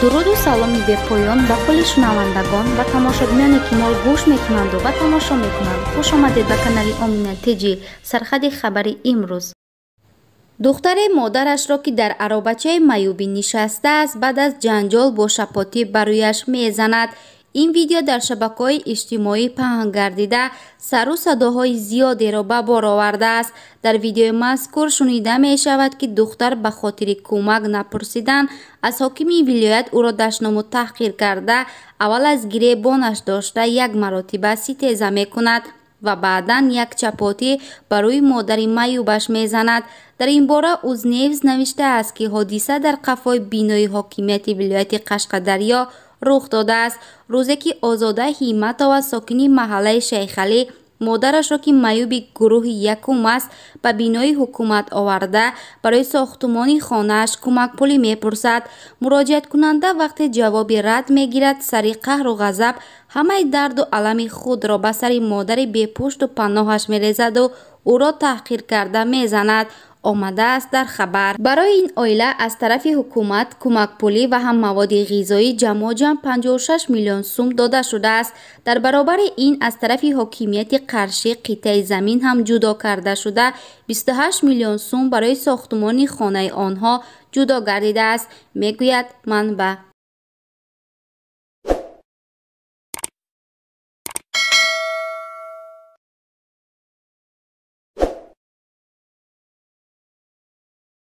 дуруду саломи бепоён ба хули шунавандагон ва тамошобиёне ки мол гӯш мекунанду ва тамошо мекунанд хушомадед ба канали омина тиҷи сархади хабари имрӯз духтаре модарашро ки дар аробачаи маъюбӣ нишастааст баъд аз ҷанҷол бо шапотӣ ба рӯяш мезанад ин видео дар шабакаҳои иҷтимоӣ паҳн гардида сару садоҳои зиёдеро ба бор овардааст дар видеои мазкур шунида мешавад ки духтар ба хотири кӯмак напурсидан аз ҳокими вилоят ӯро даштному таҳқир карда аввал аз гиребонаш дошта як маротиба ситеза мекунад ва баъдан як чапотӣ ба рӯи модари маъюбаш мезанад дар ин бора узнеевс навиштааст ки ҳодиса дар қафои бинои ҳокимияти вилояти қашқадарё рух додааст рӯзе ки озода ҳиматова сокини маҳаллаи шейхалӣ модарашро ки маъюби гурӯҳи якум аст ба бинои ҳукумат оварда барои сохтмони хонааш кӯмакпулӣ мепурсад муроҷиаткунанда вақте ҷавоби рад мегирад сари қаҳру ғазаб ҳамаи дарду алами худро ба сари модари бепушту паноҳаш мерезаду ӯро таҳқир карда мезанад آمده است در خبر برای این آیله از طرف حکومت کمک پولی و هم مواد غذایی جمع جمع 56 میلیون سوم داده شده است در برابر این از طرف حاکمیت قرشی قطعه زمین هم جدا کرده شده 28 میلیون سوم برای ساختمان خانه آنها جدا گردیده است میگوید منبع